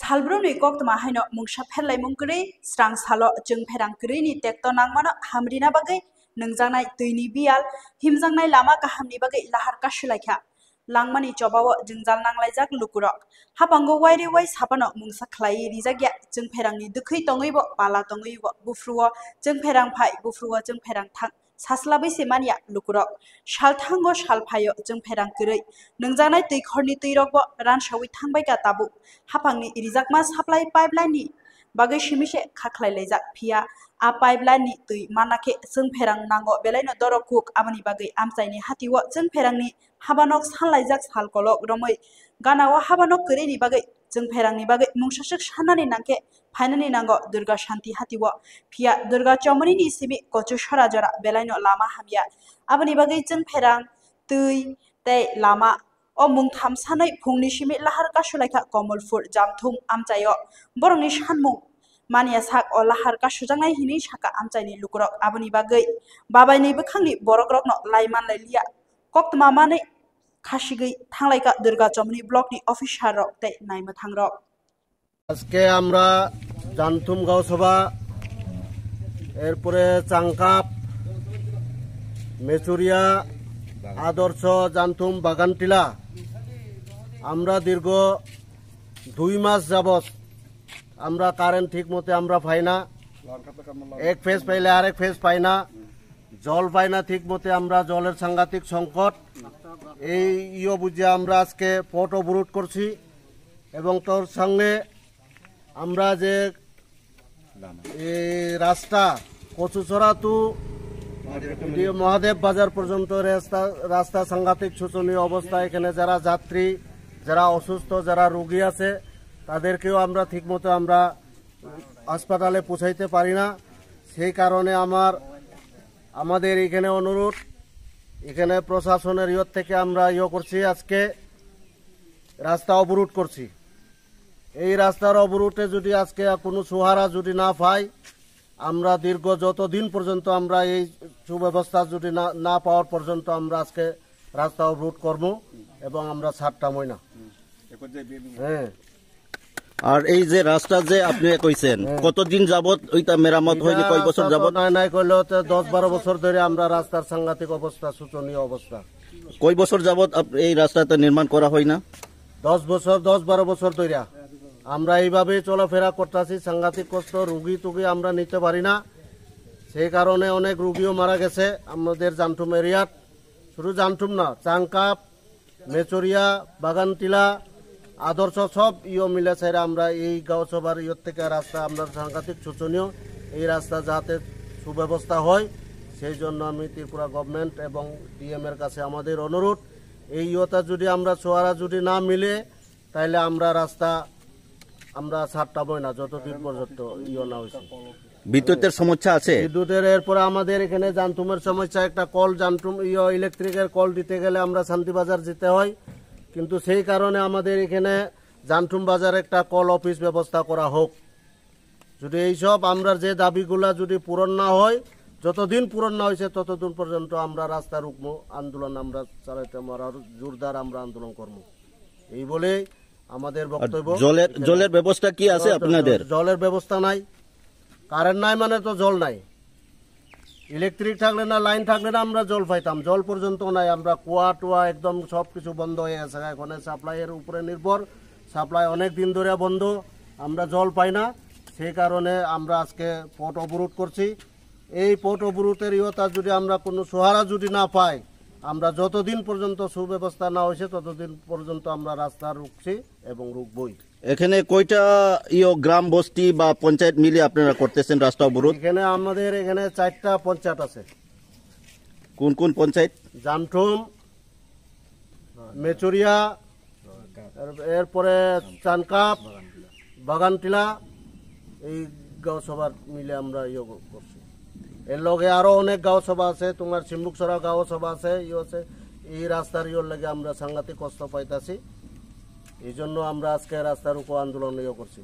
salbrum ni kok tama haino mungsa phen lai mung kri strang salo chung pherang kri ni tek to nang mana hamrina bagai nungjangnai tuini bial himjangnai lama ka hamni bagai lahar ka shulaikha langmani chobawo jingjal nanglaijak lukurok hapango wairi wai sapano mungsa khlai rijagya jeng pherangni dukhai tongibo pala tongibo bufruo jeng pherang phai bufruo jeng pherang thak সাসলাबै সেমানিয়া লুকুরক সালথাঙ্গ সালফায় জং ফেরাং গেরৈ নংজানাই তৈখরনি তৈরকব রানসাউই থাংবাইকা তাবু হাফাংনি ইরিজাকমা supply পাইপলাইননি বাগে সিমিসে খাখলাইলাইজাক ফিয়া আ পাইপলাইননি তুই মানাকে জং ফেরাং নাঙ্গ বেলাইনো দরকুক আমানি বাগে আমচাইনি হাতিও জং ফেরাংনি হাবানক সানলাইজাক সালকলক রমৈ গানাও হাবানক গেরৈনি বাগে जों फेरांनि बागै मुंसासक साननानै नांखे फाइनानि नांगौ दुर्गा শান্তি हातिव ফিয়া दुर्गा चमनिनि সিবি কচু সরা জরা বেলাইন लामा হামিয়া आबनि बागै जों फेरां दै दै लामा ও থাম সানাই ফুংনি সিমি লাহার কাশুলাইখা কমলফুল জামথুম আমচায় বরংনি সানমুং মানিয়া সাক ও লাহার কাশুজাংনাই হিনি সাকা আমচাইনি লুকুরক আবনি বাগৈ বাবাইনি বখাংনি বরক রকন লাইমান লাইলিয়া কক্তমা মানে খাসিগৈ থাংলাইকা দুর্গা চমনি ব্লকনি অফিসার রক তাই নাইম থাংর আজকে আমরা জানথুম গাঁও সভা এরপরে চাংকাপ মেচুরিয়া আদর্শ জানথুম বাগানটিলা আমরা দীর্ঘ দুই মাস যাবত আমরা কারেন্ট ঠিক মতে আমরা পাই না এক ফেজ পাইলে আরেক ফেজ পাই না জল পাই না ঠিক মতে আমরা জলের সাংঘাতিক সংকট এই ইয়ে বুঝে আমরা আজকে পট অবরোধ করছি এবং তোর সঙ্গে আমরা যে এই রাস্তা কচুচরা তু মহাদেব বাজার পর্যন্ত রাস্তা রাস্তা সাংঘাতিক শোচনীয় অবস্থা এখানে যারা যাত্রী যারা অসুস্থ যারা রোগী আছে তাদেরকেও আমরা ঠিকমতো আমরা হাসপাতালে পৌঁছাইতে পারি না সেই কারণে আমার আমাদের এখানে অনুরোধ এখানে প্রশাসনের ইয়ে থেকে আমরা ইয়ে করছি আজকে রাস্তা অবরোধ করছি এই রাস্তার অবরোধে যদি আজকে কোনো সুহারা যদি না পাই আমরা দীর্ঘ যত দিন পর্যন্ত আমরা এই সুব্যবস্থা যদি না না পাওয়ার পর্যন্ত আমরা আজকে রাস্তা অবরোধ করবো এবং আমরা সাতটা ময়না হ্যাঁ আর এই যে রাস্তা যে আপনি কইছেন হ্যাঁ। কতদিন যাবত ওইটা মেরামত হয়নি কয় বছর যাবত নাই নাই কইলো দশ বারো বছর ধরে আমরা রাস্তার সাংঘাতিক অবস্থা শোচনীয় অবস্থা কয় বছর যাবত এই রাস্তাটা নির্মাণ করা হয় না দশ বছর দশ বারো বছর ধরে আমরা এইভাবে চলাফেরা করতেছি সাংঘাতিক কষ্ট রুগী টুগী আমরা নিতে পারি না সেই কারণে অনেক রুগীও মারা গেছে আমাদের জানটুম এরিয়াত শুধু জানটুম না চাংকাপ মেচরিয়া বাগানটিলা আদর্শ সব ইয় মিলে সাইরা আমরা এই গাঁও সভার ইয়ের থেকে রাস্তা আমরা সাংঘাতিক শোচনীয় এই রাস্তা যাতে সুব্যবস্থা হয় সেই জন্য আমি ত্রিপুরা গভর্নমেন্ট এবং ডিএমের কাছে আমাদের অনুরোধ এই ইয়তা যদি আমরা সোয়ারা যদি না মিলে তাহলে আমরা রাস্তা আমরা ছাড় বই না যতদিন পর্যন্ত ইয় না হয়েছে বিদ্যুতের সমস্যা আছে বিদ্যুতের এরপরে আমাদের এখানে জানতুমের সমস্যা একটা কল জানতুম ইয়ে ইলেকট্রিকের কল দিতে গেলে আমরা শান্তিবাজার যেতে হয় কিন্তু সেই কারণে আমাদের এখানে জানটুম বাজার একটা কল অফিস ব্যবস্থা করা হোক যদি এইসব আমরা যে দাবিগুলা যদি পূরণ না হয় যতদিন পূরণ না হয়েছে ততদিন পর্যন্ত আমরা রাস্তা রুকমো আন্দোলন আমরা চালাইতে আর জোরদার আমরা আন্দোলন করবো এই বলে আমাদের বক্তব্য জলের জলের ব্যবস্থা কি আছে আপনাদের জলের ব্যবস্থা নাই কারেন্ট নাই মানে তো জল নাই ইলেকট্রিক থাকলে না লাইন থাকলে না আমরা জল পাইতাম জল পর্যন্ত নাই আমরা কুয়া টুয়া একদম সব কিছু বন্ধ হয়ে আছে এখন সাপ্লাইয়ের উপরে নির্ভর সাপ্লাই অনেক দিন ধরে বন্ধ আমরা জল পাই না সেই কারণে আমরা আজকে পট অবরোধ করছি এই পট অবরোধের ইয়তা যদি আমরা কোনো সহারা যদি না পাই আমরা যতদিন পর্যন্ত সুব্যবস্থা না হয়েছে ততদিন পর্যন্ত আমরা রাস্তা রুখছি এবং রুখবই এখানে কয়টা ইয় গ্রাম বস্তি বা পঞ্চায়েত মিলে আপনারা করতেছেন রাস্তা অবরোধ এখানে আমাদের এখানে চারটা পঞ্চায়েত আছে কোন কোন পঞ্চায়েত জামঠুম মেচুরিয়া এরপরে চানকাপ বাগানটিলা এই গাঁও সভার মিলে আমরা ইয়ে করছি এর লগে আরও অনেক গাঁও সভা আছে তোমার সিম্বুকসরা গাঁও সভা আছে ইয়ে আছে এই রাস্তার ইয়োর লাগে আমরা সাংঘাতিক কষ্ট পাইতাছি এই জন্য আমরা আজকে রাস্তার উপর আন্দোলন করছি